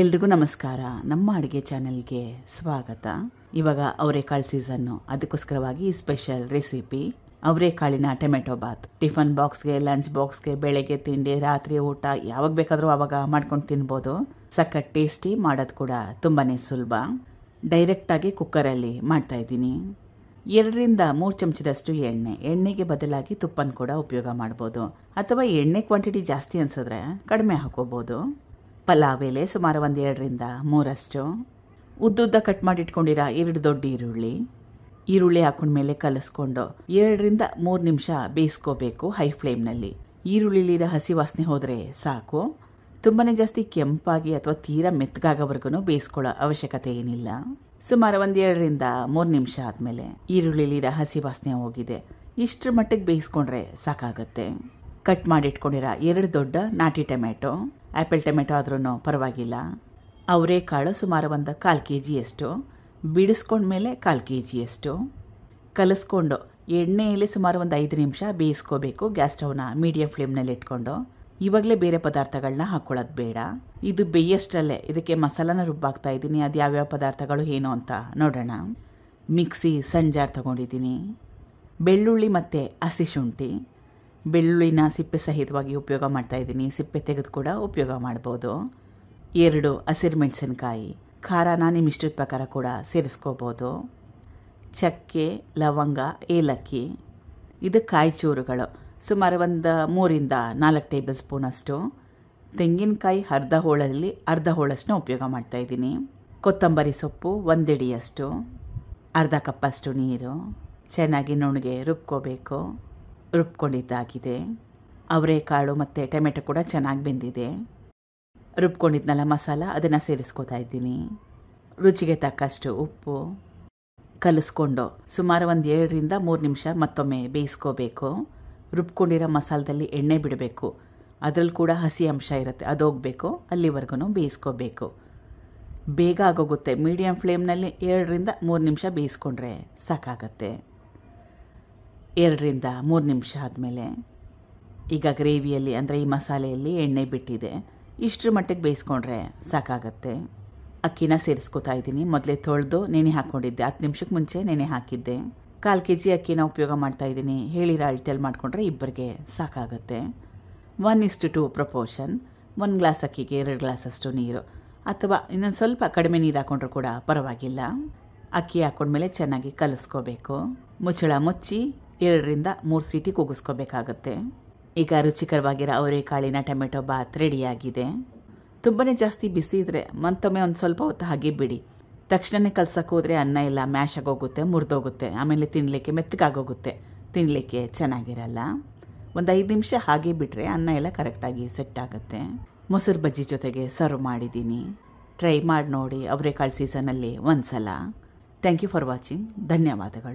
ಎಲ್ರಿಗೂ ನಮಸ್ಕಾರ ನಮ್ಮ ಅಡುಗೆ ಚಾನೆಲ್ಗೆ ಸ್ವಾಗತ ಇವಾಗ ಅವರೆಕಾಳು ಸೀಸನ್ನು ಅದಕ್ಕೋಸ್ಕರವಾಗಿ ಸ್ಪೆಷಲ್ ರೆಸಿಪಿ ಅವರೆಕಾಳಿನ ಟೊಮೆಟೊ ಬಾತ್ ಟಿಫನ್ ಬಾಕ್ಸ್ಗೆ ಲಂಚ್ ಬಾಕ್ಸ್ಗೆ ಬೆಳಗ್ಗೆ ತಿಂಡಿ ರಾತ್ರಿ ಊಟ ಯಾವಾಗ ಬೇಕಾದರೂ ಅವಾಗ ಮಾಡ್ಕೊಂಡು ತಿನ್ಬೋದು ಸಖತ್ ಟೇಸ್ಟಿ ಮಾಡೋದು ಕೂಡ ತುಂಬಾ ಸುಲಭ ಡೈರೆಕ್ಟಾಗಿ ಕುಕ್ಕರಲ್ಲಿ ಇದ್ದೀನಿ ಎರಡರಿಂದ ಮೂರು ಚಮಚದಷ್ಟು ಎಣ್ಣೆ ಎಣ್ಣೆಗೆ ಬದಲಾಗಿ ತುಪ್ಪನ ಕೂಡ ಉಪಯೋಗ ಮಾಡ್ಬೋದು ಅಥವಾ ಎಣ್ಣೆ ಕ್ವಾಂಟಿಟಿ ಜಾಸ್ತಿ ಅನ್ಸಿದ್ರೆ ಕಡಿಮೆ ಹಾಕೋಬೋದು ಪಲಾವ್ ಎಲೆ ಸುಮಾರು ಒಂದು ಎರಡರಿಂದ ಮೂರಷ್ಟು ಉದ್ದುದ್ದ ಕಟ್ ಮಾಡಿಟ್ಕೊಂಡಿರೋ ಎರಡು ದೊಡ್ಡ ಈರುಳ್ಳಿ ಈರುಳ್ಳಿ ಹಾಕೊಂಡ್ಮೇಲೆ ಕಲಸ್ಕೊಂಡು ಎರಡರಿಂದ ಮೂರು ನಿಮಿಷ ಬೇಯಿಸ್ಕೋಬೇಕು ಹೈ ಫ್ಲೇಮ್ನಲ್ಲಿ ಈರುಳ್ಳಿಲಿರೋ ಹಸಿ ವಾಸನೆ ಹೋದರೆ ಸಾಕು ತುಂಬಾ ಜಾಸ್ತಿ ಕೆಂಪಾಗಿ ಅಥವಾ ತೀರಾ ಮೆತ್ತಗಾಗೋವರೆಗೂ ಬೇಯಿಸ್ಕೊಳ್ಳೋ ಅವಶ್ಯಕತೆ ಏನಿಲ್ಲ ಸುಮಾರು ಒಂದು ಎರಡರಿಂದ ಮೂರು ನಿಮಿಷ ಆದಮೇಲೆ ಈರುಳ್ಳಿಲಿರೋ ಹಸಿ ವಾಸನೆ ಹೋಗಿದೆ ಇಷ್ಟರ ಮಟ್ಟಿಗೆ ಬೇಯಿಸ್ಕೊಂಡ್ರೆ ಸಾಕಾಗುತ್ತೆ ಕಟ್ ಮಾಡಿಟ್ಕೊಂಡಿರೋ ಎರಡು ದೊಡ್ಡ ನಾಟಿ ಟೊಮ್ಯಾಟೊ ಆ್ಯಪಲ್ ಟೊಮೆಟೊ ಆದ್ರೂ ಪರವಾಗಿಲ್ಲ ಕಾಳು ಸುಮಾರು ಒಂದು ಕಾಲು ಕೆ ಜಿಯಷ್ಟು ಬಿಡಿಸ್ಕೊಂಡ್ಮೇಲೆ ಕಾಲು ಕೆ ಜಿಯಷ್ಟು ಕಲಿಸ್ಕೊಂಡು ಎಣ್ಣೆಯಲ್ಲಿ ಸುಮಾರು ಒಂದು ಐದು ನಿಮಿಷ ಬೇಯಿಸ್ಕೋಬೇಕು ಗ್ಯಾಸ್ ಸ್ಟೌವ್ನ ಮೀಡಿಯಂ ಫ್ಲೇಮ್ನಲ್ಲಿ ಇಟ್ಕೊಂಡು ಇವಾಗಲೇ ಬೇರೆ ಪದಾರ್ಥಗಳನ್ನ ಹಾಕ್ಕೊಳ್ಳೋದು ಬೇಡ ಇದು ಬೇಯಷ್ಟರಲ್ಲೇ ಇದಕ್ಕೆ ಮಸಾಲಾನ ರುಬ್ಬಾಕ್ತಾ ಇದ್ದೀನಿ ಅದು ಯಾವ್ಯಾವ ಪದಾರ್ಥಗಳು ಏನು ಅಂತ ನೋಡೋಣ ಮಿಕ್ಸಿ ಸಂಜಾರ್ ಜಾರ್ ತೊಗೊಂಡಿದ್ದೀನಿ ಬೆಳ್ಳುಳ್ಳಿ ಮತ್ತು ಹಸಿ ಶುಂಠಿ ಬೆಳ್ಳುಳ್ಳಿನ ಸಿಪ್ಪೆ ಸಹಿತವಾಗಿ ಉಪಯೋಗ ಮಾಡ್ತಾ ಇದ್ದೀನಿ ಸಿಪ್ಪೆ ತೆಗೆದು ಕೂಡ ಉಪಯೋಗ ಮಾಡ್ಬೋದು ಎರಡು ಹಸಿರು ಮೆಣಸಿನ್ಕಾಯಿ ಖಾರನ ನಿಮ್ಮ ಪ್ರಕಾರ ಕೂಡ ಸೇರಿಸ್ಕೋಬೋದು ಚಕ್ಕೆ ಲವಂಗ ಏಲಕ್ಕಿ ಇದು ಕಾಯಿ ಚೂರುಗಳು ಸುಮಾರು ಒಂದು ಮೂರಿಂದ ನಾಲ್ಕು ಟೇಬಲ್ ಸ್ಪೂನ್ ಅಷ್ಟು ತೆಂಗಿನಕಾಯಿ ಅರ್ಧ ಹೋಳಲ್ಲಿ ಅರ್ಧ ಹೋಳಷ್ಟನ್ನ ಉಪಯೋಗ ಮಾಡ್ತಾಯಿದ್ದೀನಿ ಕೊತ್ತಂಬರಿ ಸೊಪ್ಪು ಒಂದಿಡಿಯಷ್ಟು ಅರ್ಧ ಕಪ್ಪಷ್ಟು ನೀರು ಚೆನ್ನಾಗಿ ನುಣ್ಣಗೆ ರುಬ್ಕೋಬೇಕು ರುಬ್ಕೊಂಡಿದ್ದಾಗಿದೆ ಅವರೆಕಾಳು ಮತ್ತು ಟೊಮೆಟೊ ಕೂಡ ಚೆನ್ನಾಗಿ ಬೆಂದಿದೆ ರುಬ್ಕೊಂಡಿದ್ನಲ್ಲ ಮಸಾಲ ಅದನ್ನು ಸೇರಿಸ್ಕೋತಾ ಇದ್ದೀನಿ ರುಚಿಗೆ ತಕ್ಕಷ್ಟು ಉಪ್ಪು ಕಲಿಸ್ಕೊಂಡು ಸುಮಾರು ಒಂದು ಎರಡರಿಂದ ಮೂರು ನಿಮಿಷ ಮತ್ತೊಮ್ಮೆ ಬೇಯಿಸ್ಕೋಬೇಕು ರುಬ್ಕೊಂಡಿರೋ ಮಸಾಲದಲ್ಲಿ ಎಣ್ಣೆ ಬಿಡಬೇಕು ಅದರಲ್ಲಿ ಕೂಡ ಹಸಿ ಅಂಶ ಇರುತ್ತೆ ಅದು ಹೋಗಬೇಕು ಅಲ್ಲಿವರೆಗೂ ಬೇಯಿಸ್ಕೋಬೇಕು ಬೇಗ ಆಗೋಗುತ್ತೆ ಮೀಡಿಯಮ್ ಫ್ಲೇಮ್ನಲ್ಲಿ ಎರಡರಿಂದ ಮೂರು ನಿಮಿಷ ಬೇಯಿಸ್ಕೊಂಡ್ರೆ ಸಾಕಾಗತ್ತೆ ಎರಡರಿಂದ ಮೂರು ನಿಮಿಷ ಆದಮೇಲೆ ಈಗ ಗ್ರೇವಿಯಲ್ಲಿ ಅಂದರೆ ಈ ಮಸಾಲೆಯಲ್ಲಿ ಎಣ್ಣೆ ಬಿಟ್ಟಿದೆ ಇಷ್ಟರ ಮಟ್ಟಿಗೆ ಬೇಯಿಸ್ಕೊಂಡ್ರೆ ಸಾಕಾಗತ್ತೆ ಅಕ್ಕಿನ ಸೇರಿಸ್ಕೊತಾ ಇದ್ದೀನಿ ಮೊದಲೇ ತೊಳೆದು ನೆನೆ ಹಾಕ್ಕೊಂಡಿದ್ದೆ ಹತ್ತು ನಿಮಿಷಕ್ಕೆ ಮುಂಚೆ ನೆನೆ ಹಾಕಿದ್ದೆ ಕಾಲು ಕೆ ಜಿ ಅಕ್ಕಿನ ಉಪಯೋಗ ಮಾಡ್ತಾ ಹೇಳಿರೋ ಅಳ್ತೆಯಲ್ಲಿ ಮಾಡಿಕೊಂಡ್ರೆ ಇಬ್ಬರಿಗೆ ಸಾಕಾಗುತ್ತೆ ಒನ್ ಇಸ್ಟು ಟು ಪ್ರಪೋರ್ಷನ್ ಒಂದು ಗ್ಲಾಸ್ ಅಕ್ಕಿಗೆ ಎರಡು ಗ್ಲಾಸಷ್ಟು ನೀರು ಅಥವಾ ಇನ್ನೊಂದು ಸ್ವಲ್ಪ ಕಡಿಮೆ ನೀರು ಹಾಕ್ಕೊಂಡ್ರೂ ಕೂಡ ಪರವಾಗಿಲ್ಲ ಅಕ್ಕಿ ಹಾಕ್ಕೊಂಡ್ಮೇಲೆ ಚೆನ್ನಾಗಿ ಕಲಿಸ್ಕೋಬೇಕು ಮುಚ್ಚಳ ಮುಚ್ಚಿ ಎರಡರಿಂದ ಮೂರು ಸೀಟಿ ಕೂಗಿಸ್ಕೋಬೇಕಾಗುತ್ತೆ ಈಗ ರುಚಿಕರವಾಗಿರೋ ಅವರೆಕಾಳಿನ ಟೊಮೆಟೊ ಬಾತ್ ರೆಡಿಯಾಗಿದೆ ತುಂಬಾ ಜಾಸ್ತಿ ಬಿಸಿ ಇದ್ರೆ ಮತ್ತೊಮ್ಮೆ ಒಂದು ಸ್ವಲ್ಪ ಹೊತ್ತು ಹಾಗೆ ಬಿಡಿ ತಕ್ಷಣವೇ ಕಲ್ಸಕ್ಕೆ ಅನ್ನ ಎಲ್ಲ ಮ್ಯಾಶ್ ಆಗೋಗುತ್ತೆ ಮುರಿದೋಗುತ್ತೆ ಆಮೇಲೆ ತಿನ್ನಲಿಕ್ಕೆ ಮೆತ್ತಗಾಗೋಗುತ್ತೆ ತಿನ್ನಲಿಕ್ಕೆ ಚೆನ್ನಾಗಿರಲ್ಲ ಒಂದು ಐದು ನಿಮಿಷ ಹಾಗೆ ಬಿಟ್ಟರೆ ಅನ್ನ ಎಲ್ಲ ಕರೆಕ್ಟಾಗಿ ಸೆಟ್ ಆಗುತ್ತೆ ಮೊಸರು ಬಜ್ಜಿ ಜೊತೆಗೆ ಸರ್ವ್ ಮಾಡಿದ್ದೀನಿ ಟ್ರೈ ಮಾಡಿ ನೋಡಿ ಅವರೆಕಾಳು ಸೀಸನಲ್ಲಿ ಒಂದು ಸಲ ಥ್ಯಾಂಕ್ ಯು ಫಾರ್ ವಾಚಿಂಗ್ ಧನ್ಯವಾದಗಳು